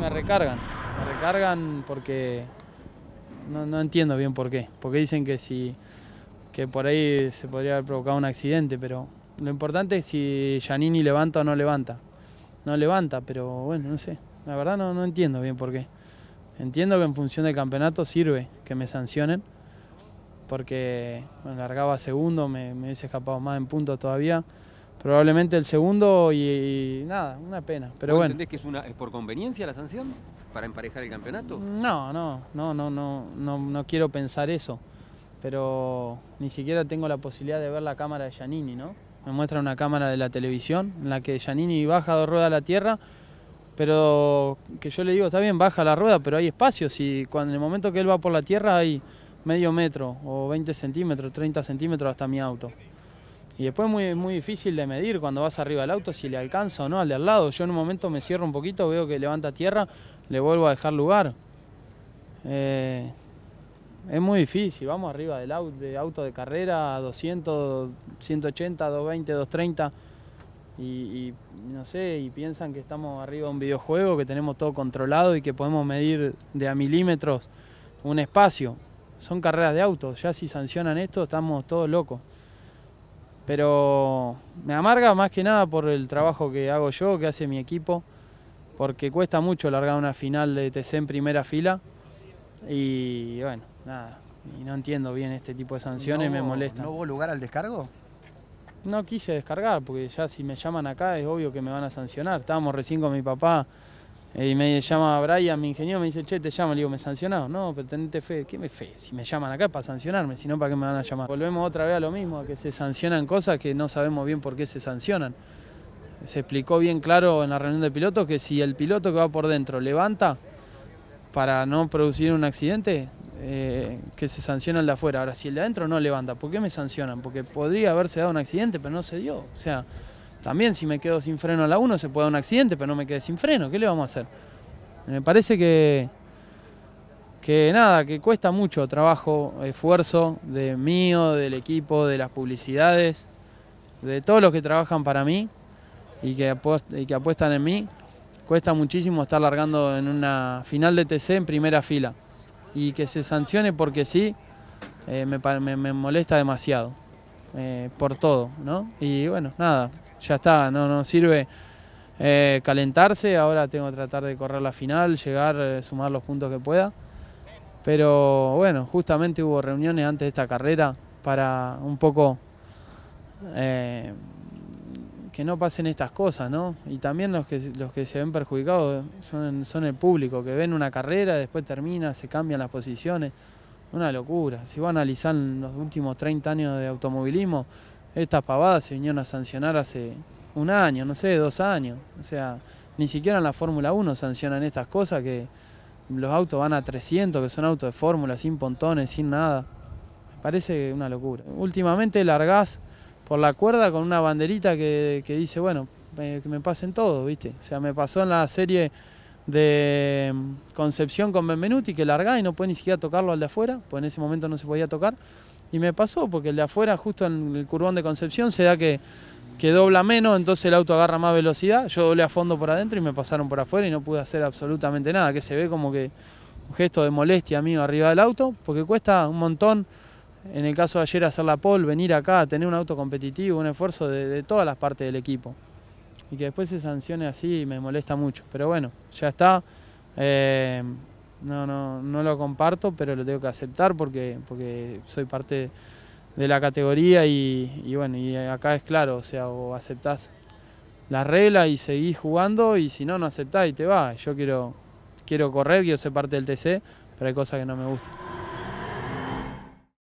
me recargan. Me recargan porque no, entiendo bien por qué. Porque dicen que si por ahí se podría haber provocado un accidente, pero lo importante es si Giannini levanta o no levanta. No levanta, pero bueno, no sé. La verdad no, no entiendo bien por qué. Entiendo que en función del campeonato sirve que me sancionen, porque me largaba segundo, me, me hubiese escapado más en punto todavía probablemente el segundo y, nada, una pena. Pero bueno. ¿Entendés que es una por conveniencia la sanción para emparejar el campeonato? No, no, no, no, no, no, quiero pensar eso. Pero ni siquiera tengo la posibilidad de ver la cámara de Giannini, ¿no? Me muestra una cámara de la televisión en la que Giannini baja dos ruedas a la tierra, pero que yo le digo, está bien, baja la rueda, pero hay espacios y cuando en el momento que él va por la tierra hay medio metro o 20 centímetros, 30 centímetros hasta mi auto. Y después es muy, muy difícil de medir cuando vas arriba del auto si le alcanza o no al de al lado. Yo en un momento me cierro un poquito, veo que levanta tierra, le vuelvo a dejar lugar. Eh, es muy difícil, vamos arriba del auto de, auto de carrera, 200, 180, 220, 230. Y, no sé, y piensan que estamos arriba de un videojuego, que tenemos todo controlado y que podemos medir de a milímetros un espacio. Son carreras de autos, ya si sancionan esto estamos todos locos pero me amarga más que nada por el trabajo que hago yo, que hace mi equipo, porque cuesta mucho largar una final de TC en primera fila y bueno, nada, y no entiendo bien este tipo de sanciones, me molesta. ¿No hubo lugar al descargo? No quise descargar, porque ya si me llaman acá es obvio que me van a sancionar. Estábamos recién con mi papá y me llama Brian, mi ingeniero, me dice, che, te llamo. Le digo, ¿me sancionaron? No, pero fe. ¿Qué me fe? Si me llaman acá para sancionarme, si no, ¿para qué me van a llamar? Volvemos otra vez a lo mismo, a que se sancionan cosas que no sabemos bien por qué se sancionan. Se explicó bien claro en la reunión de pilotos que si el piloto que va por dentro levanta para no producir un accidente, eh, que se sanciona el de afuera. Ahora, si el de adentro no levanta, ¿por qué me sancionan? Porque podría haberse dado un accidente, pero no se dio. O sea, también si me quedo sin freno a la 1 se puede dar un accidente, pero no me quede sin freno. ¿Qué le vamos a hacer? Me parece que, que nada, que cuesta mucho trabajo, esfuerzo de mío, del equipo, de las publicidades, de todos los que trabajan para mí y que, apuestan en mí. Cuesta muchísimo estar largando en una final de TC en primera fila y que se sancione porque sí, eh, me, molesta demasiado eh, por todo, ¿no? Y bueno, nada, ya está, no, no sirve eh, calentarse, ahora tengo que tratar de correr la final, llegar, eh, sumar los puntos que pueda. Pero bueno, justamente hubo reuniones antes de esta carrera para un poco eh, que no pasen estas cosas, ¿no? Y también los que, los que se ven perjudicados son, son el público, que ven una carrera, después termina, se cambian las posiciones. Una locura. Si vos analizás los últimos 30 años de automovilismo, estas pavadas se vinieron a sancionar hace un año, no sé, dos años. O sea, ni siquiera en la Fórmula 1 sancionan estas cosas que los autos van a 300, que son autos de fórmula, sin pontones, sin nada. Me parece una locura. Últimamente largás por la cuerda con una banderita que, dice, bueno, que me pasen todo, ¿viste? O sea, me pasó en la serie de mm, Concepción con Benvenuti, que largás y no puede ni siquiera tocarlo al de afuera, pues en ese momento no se podía tocar. Y me pasó, porque el de afuera, justo en el curvón de Concepción, se da que, dobla menos, entonces el auto agarra más velocidad. Yo doblé a fondo por adentro y me pasaron por afuera y no pude hacer absolutamente nada, que se ve como que un gesto de molestia mío arriba del auto, porque cuesta un montón, en el caso de ayer hacer la pole, venir acá, tener un auto competitivo, un esfuerzo de, todas las partes del equipo. Y que después se sancione así me molesta mucho. Pero bueno, ya está. Eh, no, no, no lo comparto, pero lo tengo que aceptar porque, porque soy parte de la categoría y, bueno, y acá es claro, o sea, o aceptás la regla y seguís jugando y si no, no aceptás y te va. Yo quiero, quiero correr, quiero ser parte del TC, pero hay cosas que no me gustan.